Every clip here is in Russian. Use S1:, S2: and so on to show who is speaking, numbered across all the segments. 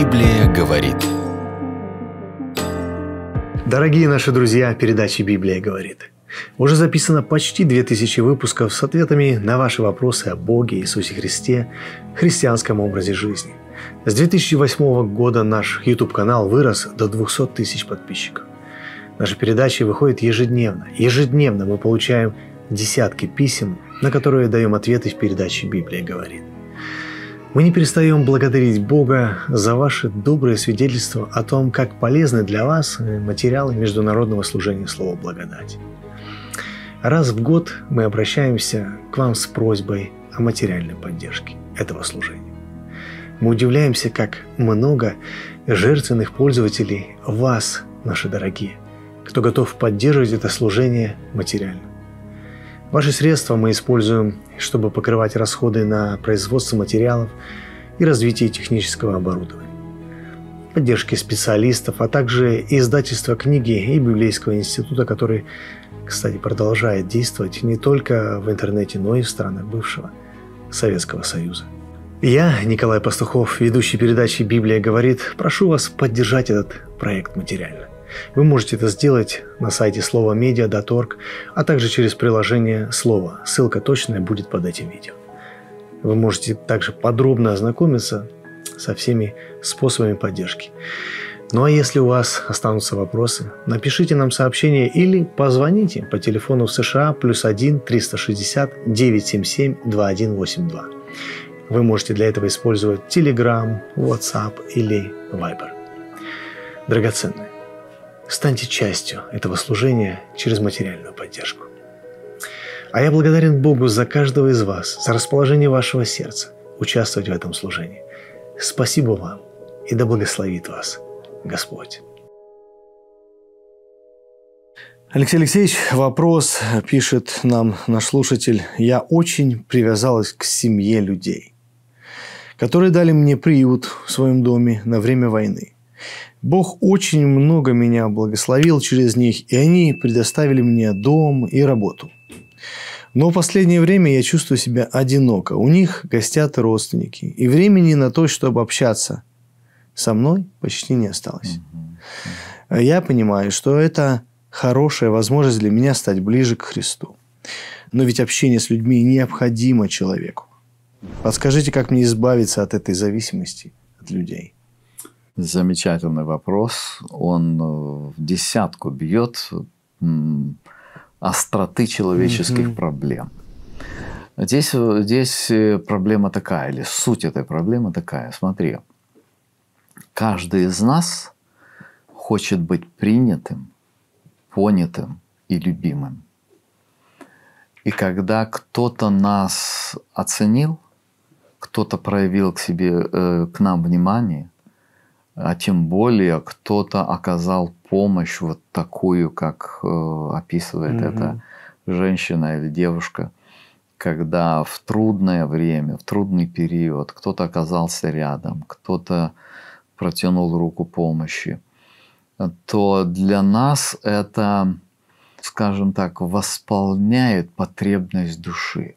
S1: Библия говорит. Дорогие наши друзья, передача «Библия говорит». Уже записано почти 2000 выпусков с ответами на ваши вопросы о Боге, Иисусе Христе, христианском образе жизни. С 2008 года наш YouTube-канал вырос до 200 тысяч подписчиков. Наши передачи выходят ежедневно. Ежедневно мы получаем десятки писем, на которые даем ответы в передаче «Библия говорит». Мы не перестаем благодарить Бога за ваше доброе свидетельство о том, как полезны для вас материалы международного служения Слова благодати. Раз в год мы обращаемся к вам с просьбой о материальной поддержке этого служения. Мы удивляемся, как много жертвенных пользователей вас, наши дорогие, кто готов поддерживать это служение материально. Ваши средства мы используем, чтобы покрывать расходы на производство материалов и развитие технического оборудования, поддержки специалистов, а также издательство книги и Библейского института, который, кстати, продолжает действовать не только в интернете, но и в странах бывшего Советского Союза. Я, Николай Пастухов, ведущий передачи «Библия говорит», прошу вас поддержать этот проект материально. Вы можете это сделать на сайте словомедиа.org, а также через приложение «Слово». Ссылка точная будет под этим видео. Вы можете также подробно ознакомиться со всеми способами поддержки. Ну а если у вас останутся вопросы, напишите нам сообщение или позвоните по телефону в США плюс 1 360 977 2182. Вы можете для этого использовать Telegram, WhatsApp или Viber. Драгоценные. Станьте частью этого служения через материальную поддержку. А я благодарен Богу за каждого из вас, за расположение вашего сердца участвовать в этом служении. Спасибо вам и да благословит вас Господь. Алексей Алексеевич, вопрос пишет нам наш слушатель. Я очень привязалась к семье людей, которые дали мне приют в своем доме на время войны. Бог очень много меня благословил через них, и они предоставили мне дом и работу. Но в последнее время я чувствую себя одиноко. У них гостят родственники. И времени на то, чтобы общаться со мной, почти не осталось. Я понимаю, что это хорошая возможность для меня стать ближе к Христу. Но ведь общение с людьми необходимо человеку. Подскажите, как мне избавиться от этой зависимости от людей? Замечательный вопрос.
S2: Он э, в десятку бьет остроты человеческих mm-hmm. проблем. Здесь, э, здесь э, проблема такая, или суть этой проблемы такая. Смотри, каждый из нас хочет быть принятым, понятым и любимым. И когда кто-то нас оценил, кто-то проявил к себе, э, к нам внимание, а тем более кто-то оказал помощь вот такую, как э, описывает mm эта женщина или девушка, когда в трудное время, в трудный период кто-то оказался рядом, кто-то протянул руку помощи, то для нас это, скажем так, восполняет потребность души.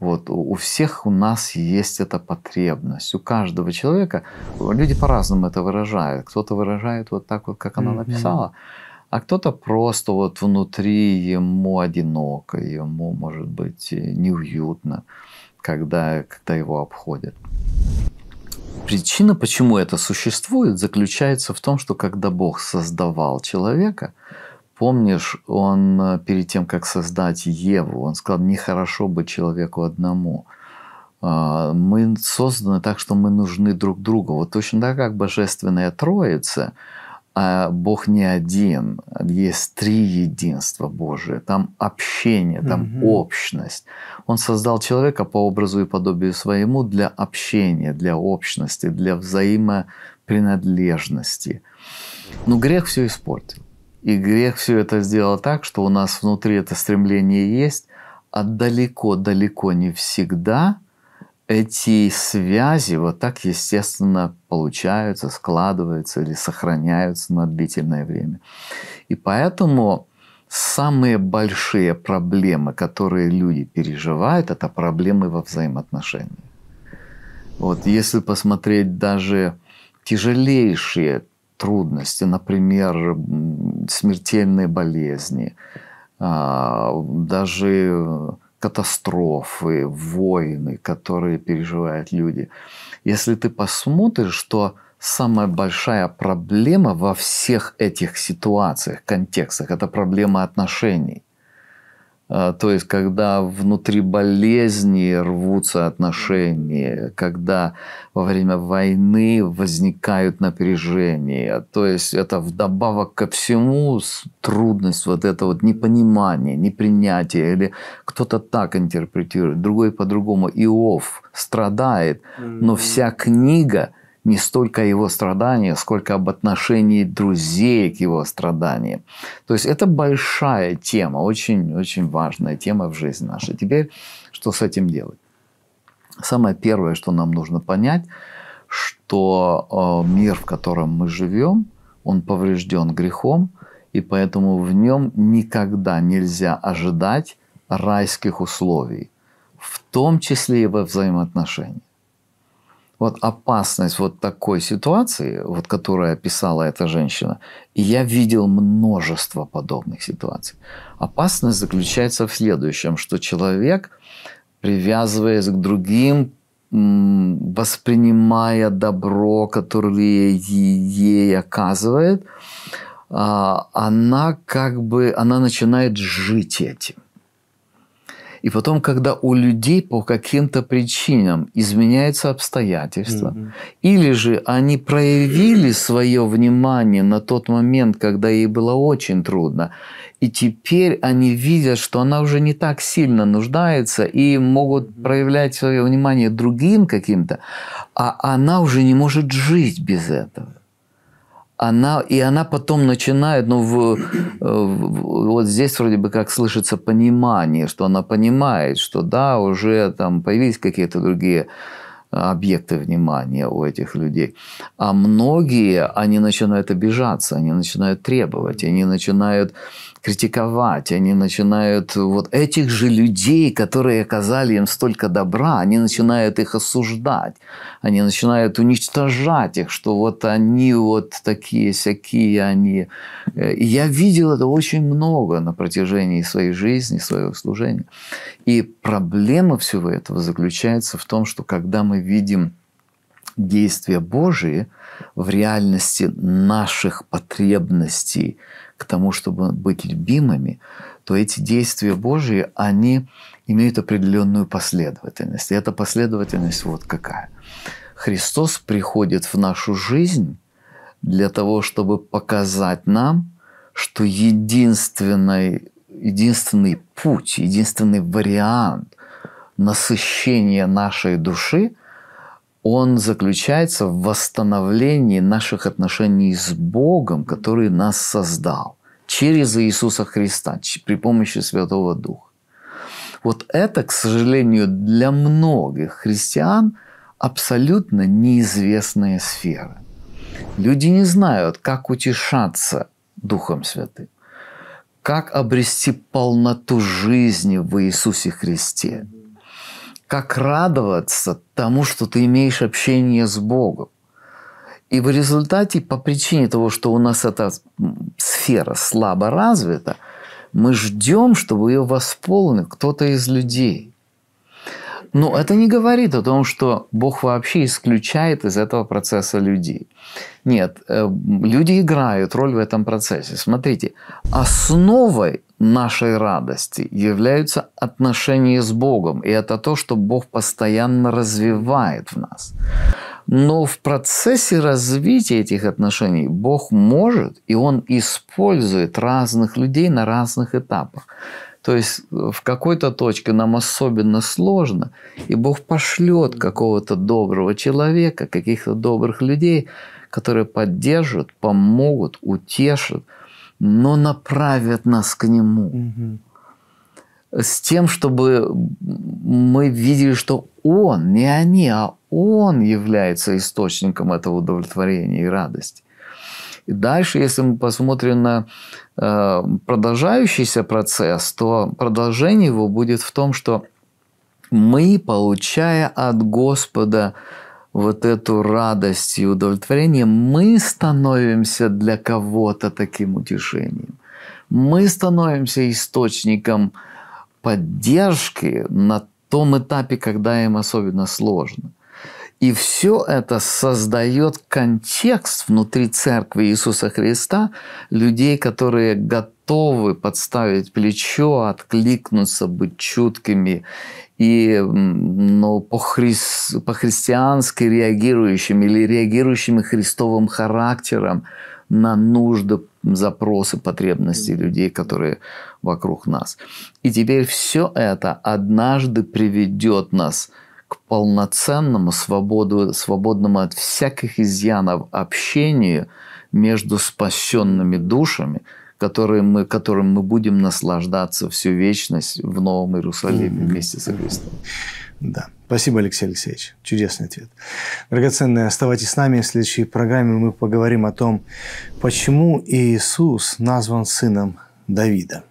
S2: Вот, у всех у нас есть эта потребность. У каждого человека люди по-разному это выражают. Кто-то выражает вот так вот, как она написала, а кто-то просто вот внутри ему одиноко, ему может быть э, неуютно, когда, когда его обходят. Причина, почему это существует, заключается в том, что когда Бог создавал человека, Помнишь, он э, перед тем, как создать Еву, он сказал, нехорошо быть человеку одному. А, мы созданы так, что мы нужны друг другу. Вот точно так, как Божественная Троица, а Бог не один, есть три единства Божие, там общение, там угу. общность. Он создал человека по образу и подобию своему для общения, для общности, для взаимопринадлежности. Но ну, грех все испортил. И грех все это сделал так, что у нас внутри это стремление есть, а далеко-далеко не всегда эти связи вот так естественно получаются, складываются или сохраняются на длительное время. И поэтому самые большие проблемы, которые люди переживают, это проблемы во взаимоотношениях. Вот если посмотреть даже тяжелейшие трудности, например, смертельные болезни, а, даже катастрофы, войны, которые переживают люди. Если ты посмотришь, что самая большая проблема во всех этих ситуациях, контекстах, это проблема отношений. А, то есть, когда внутри болезни рвутся отношения, когда во время войны возникают напряжения. То есть, это вдобавок ко всему трудность вот это вот непонимание, непринятие. Или кто-то так интерпретирует, другой по-другому. Иов страдает, но вся книга – не столько о его страдания, сколько об отношении друзей к его страданиям. То есть это большая тема, очень-очень важная тема в жизни нашей. Теперь что с этим делать? Самое первое, что нам нужно понять, что э, мир, в котором мы живем, он поврежден грехом, и поэтому в нем никогда нельзя ожидать райских условий, в том числе и во взаимоотношениях вот опасность вот такой ситуации, вот которая описала эта женщина, и я видел множество подобных ситуаций. Опасность заключается в следующем, что человек, привязываясь к другим, воспринимая добро, которое ей оказывает, а, она как бы, она начинает жить этим. И потом, когда у людей по каким-то причинам изменяются обстоятельства, mm-hmm. или же они проявили свое внимание на тот момент, когда ей было очень трудно, и теперь они видят, что она уже не так сильно нуждается и могут проявлять свое внимание другим каким-то, а она уже не может жить без этого она, и она потом начинает, ну, в, э, в, вот здесь вроде бы как слышится понимание, что она понимает, что да, уже там появились какие-то другие э, объекты внимания у этих людей. А многие, они начинают обижаться, они начинают требовать, они начинают критиковать, они начинают вот этих же людей, которые оказали им столько добра, они начинают их осуждать, они начинают уничтожать их, что вот они вот такие всякие они. Э, и я видел это очень много на протяжении своей жизни, своего служения. И проблема всего этого заключается в том, что когда мы видим действия Божии в реальности наших потребностей к тому, чтобы быть любимыми, то эти действия Божии, они имеют определенную последовательность. И эта последовательность вот какая. Христос приходит в нашу жизнь для того, чтобы показать нам, что единственный, единственный путь, единственный вариант насыщения нашей души – он заключается в восстановлении наших отношений с Богом, который нас создал через Иисуса Христа, при помощи Святого Духа. Вот это, к сожалению, для многих христиан абсолютно неизвестная сфера. Люди не знают, как утешаться Духом Святым, как обрести полноту жизни в Иисусе Христе – как радоваться тому, что ты имеешь общение с Богом. И в результате, по причине того, что у нас эта сфера слабо развита, мы ждем, чтобы ее восполнил кто-то из людей. Но это не говорит о том, что Бог вообще исключает из этого процесса людей. Нет, э, люди играют роль в этом процессе. Смотрите, основой нашей радости являются отношения с Богом. И это то, что Бог постоянно развивает в нас. Но в процессе развития этих отношений Бог может, и Он использует разных людей на разных этапах. То есть в какой-то точке нам особенно сложно, и Бог пошлет какого-то доброго человека, каких-то добрых людей, которые поддержат, помогут, утешат – но направят нас к Нему. с тем, чтобы мы видели, что Он, не они, а Он является источником этого удовлетворения и радости. И дальше, если мы посмотрим на э, продолжающийся процесс, то продолжение его будет в том, что мы, получая от Господа э, вот эту радость и удовлетворение, мы становимся для кого-то таким утешением. Мы становимся источником поддержки на том этапе, когда им особенно сложно. И все это создает контекст внутри церкви Иисуса Христа, людей, которые готовы подставить плечо, откликнуться, быть чуткими и ну, по-хрис, по-христиански реагирующим или реагирующими христовым характером на нужды, запросы, потребности людей, которые вокруг нас. И теперь все это однажды приведет нас к полноценному, свободу, свободному от всяких изъянов общению между спасенными душами – которым мы, которым мы будем наслаждаться всю
S1: вечность в Новом Иерусалиме вместе с Христом. Да. Спасибо, Алексей Алексеевич. Чудесный ответ. Драгоценные, оставайтесь с нами. В следующей программе мы поговорим о том, почему Иисус назван сыном Давида.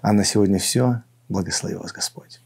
S1: А на сегодня все. Благослови вас Господь.